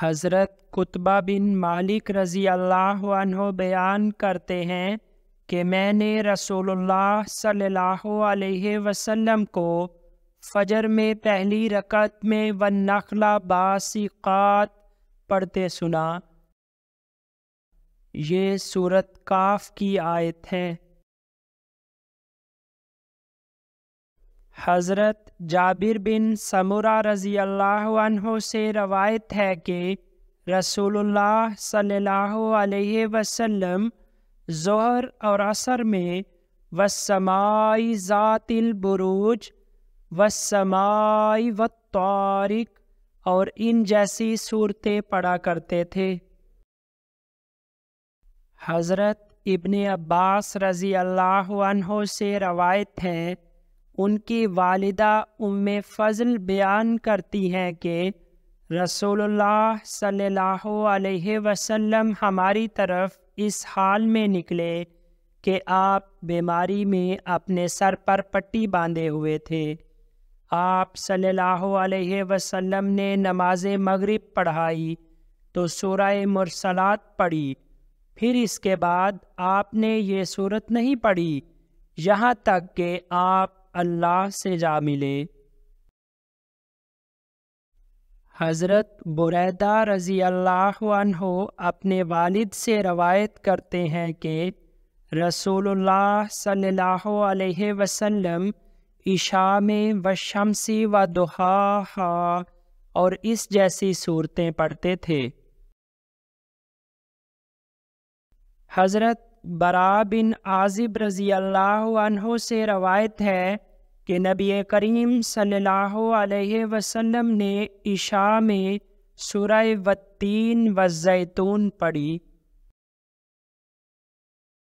हज़रत कुतबा बिन मालिक रज़ी अल्लाह बयान करते हैं कि मैंने रसोल्ला सल्लल्लाहु अलैहि वसल्लम को फजर में पहली रकत में व नखला बासिकात पढ़ते सुना ये सूरत काफ की आयत है हज़रत जाबिर बिन समूरा रज़ी अल्लाह से रवायत है कि रसूलुल्लाह सल्लल्लाहु अलैहि वसल्लम जहर और असर में वसमाई ज़ातिल बुरूज वसमाई व तारिक और इन जैसी सूरतें पढ़ा करते थे हज़रत इब्ने अब्बास रज़ी अल्लाह से रवायत हैं उनकी वालिदा उम फ़ज़ल बयान करती हैं कि रसोल्ला सल्लल्लाहु अलैहि हमारी तरफ इस हाल में निकले कि आप बीमारी में अपने सर पर पट्टी बांधे हुए थे आप सल्लल्लाहु वसम ने नमाज मगरब पढ़ाई तो शराय मुरसलात पढ़ी फिर इसके बाद आपने ये सूरत नहीं पढ़ी यहाँ तक कि आप अल्लाह से जा मिले हज़रत बुरैदा रज़ी अल्लाह हो अपने वालिद से रवायत करते हैं कि रसूलुल्लाह सल्लल्लाहु अलैहि वसल्लम ईशा में व शमसी व दुहा और इस जैसी सूरतें पढ़ते थे हज़रत बरा बिन आजिब रज़ी अल्लाह से रवायत है कि नबी करीम सल्लल्लाहु अलैहि वसल्लम ने ईशा में सुरह वत्तीन तीन व जैतून पढ़ी